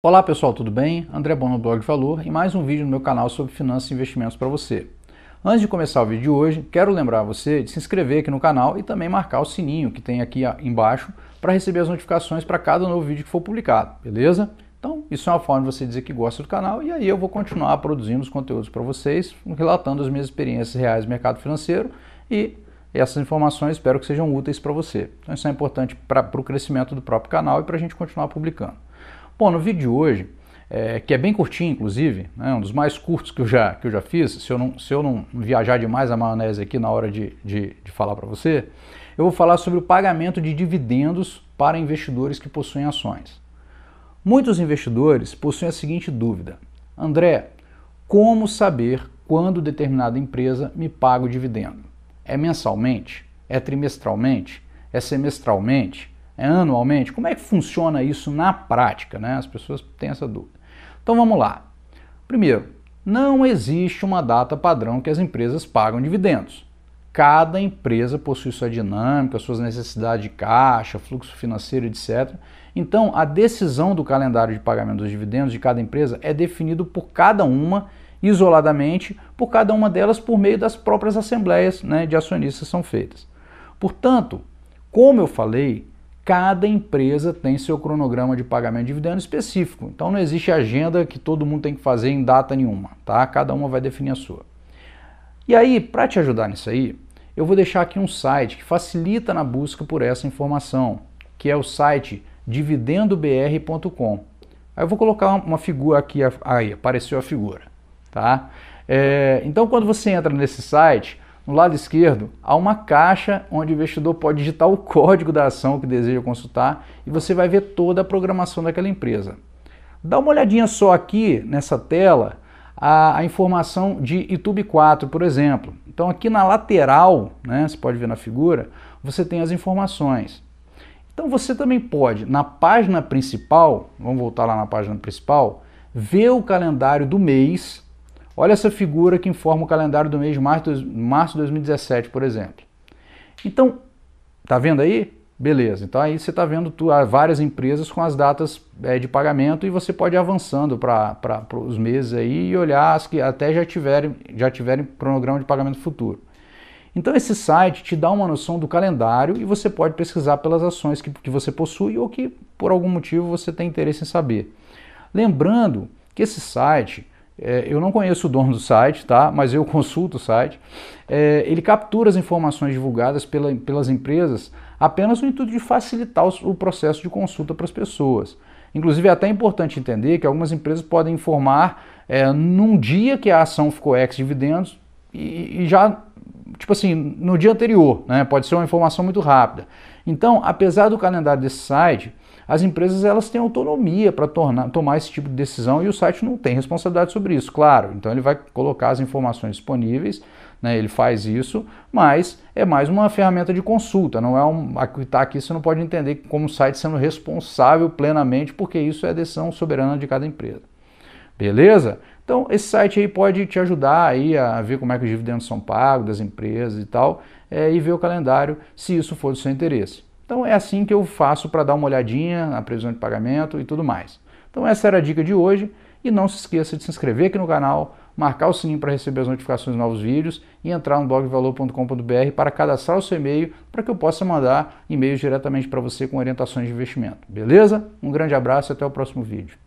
Olá pessoal, tudo bem? André Bom no Blog Valor e mais um vídeo no meu canal sobre finanças e investimentos para você. Antes de começar o vídeo de hoje, quero lembrar você de se inscrever aqui no canal e também marcar o sininho que tem aqui embaixo para receber as notificações para cada novo vídeo que for publicado, beleza? Então, isso é uma forma de você dizer que gosta do canal e aí eu vou continuar produzindo os conteúdos para vocês, relatando as minhas experiências reais no mercado financeiro e essas informações espero que sejam úteis para você. Então, isso é importante para o crescimento do próprio canal e para a gente continuar publicando. Bom, no vídeo de hoje, é, que é bem curtinho, inclusive, né, um dos mais curtos que eu já, que eu já fiz, se eu, não, se eu não viajar demais a maionese aqui na hora de, de, de falar para você, eu vou falar sobre o pagamento de dividendos para investidores que possuem ações. Muitos investidores possuem a seguinte dúvida: André, como saber quando determinada empresa me paga o dividendo? É mensalmente? É trimestralmente? É semestralmente? É anualmente? Como é que funciona isso na prática? Né? As pessoas têm essa dúvida. Então vamos lá. Primeiro, não existe uma data padrão que as empresas pagam dividendos. Cada empresa possui sua dinâmica, suas necessidades de caixa, fluxo financeiro, etc. Então, a decisão do calendário de pagamento dos dividendos de cada empresa é definido por cada uma isoladamente, por cada uma delas por meio das próprias assembleias né, de acionistas são feitas. Portanto, como eu falei, cada empresa tem seu cronograma de pagamento de dividendos específico. Então não existe agenda que todo mundo tem que fazer em data nenhuma, tá? Cada uma vai definir a sua. E aí, para te ajudar nisso aí, eu vou deixar aqui um site que facilita na busca por essa informação, que é o site dividendobr.com. Aí eu vou colocar uma figura aqui, aí apareceu a figura, tá? É, então quando você entra nesse site, no lado esquerdo, há uma caixa onde o investidor pode digitar o código da ação que deseja consultar e você vai ver toda a programação daquela empresa. Dá uma olhadinha só aqui nessa tela a, a informação de YouTube 4, por exemplo. Então aqui na lateral, né, você pode ver na figura, você tem as informações. Então você também pode, na página principal, vamos voltar lá na página principal, ver o calendário do mês Olha essa figura que informa o calendário do mês de março de 2017, por exemplo. Então, tá vendo aí? Beleza, então aí você está vendo tu, várias empresas com as datas é, de pagamento e você pode ir avançando para os meses aí e olhar as que até já tiverem, já tiverem cronograma de pagamento futuro. Então esse site te dá uma noção do calendário e você pode pesquisar pelas ações que, que você possui ou que por algum motivo você tem interesse em saber. Lembrando que esse site é, eu não conheço o dono do site, tá? mas eu consulto o site, é, ele captura as informações divulgadas pela, pelas empresas apenas no intuito de facilitar o, o processo de consulta para as pessoas. Inclusive, é até importante entender que algumas empresas podem informar é, num dia que a ação ficou ex-dividendos e, e já, tipo assim, no dia anterior, né? pode ser uma informação muito rápida. Então, apesar do calendário desse site, as empresas elas têm autonomia para tomar esse tipo de decisão e o site não tem responsabilidade sobre isso, claro. Então ele vai colocar as informações disponíveis, né, ele faz isso, mas é mais uma ferramenta de consulta, não é um. Está aqui você não pode entender como o site sendo responsável plenamente, porque isso é decisão soberana de cada empresa. Beleza? Então, esse site aí pode te ajudar aí a ver como é que os dividendos são pagos das empresas e tal, é, e ver o calendário se isso for do seu interesse. Então é assim que eu faço para dar uma olhadinha na previsão de pagamento e tudo mais. Então essa era a dica de hoje e não se esqueça de se inscrever aqui no canal, marcar o sininho para receber as notificações de novos vídeos e entrar no blogvalor.com.br para cadastrar o seu e-mail para que eu possa mandar e-mails diretamente para você com orientações de investimento. Beleza? Um grande abraço e até o próximo vídeo.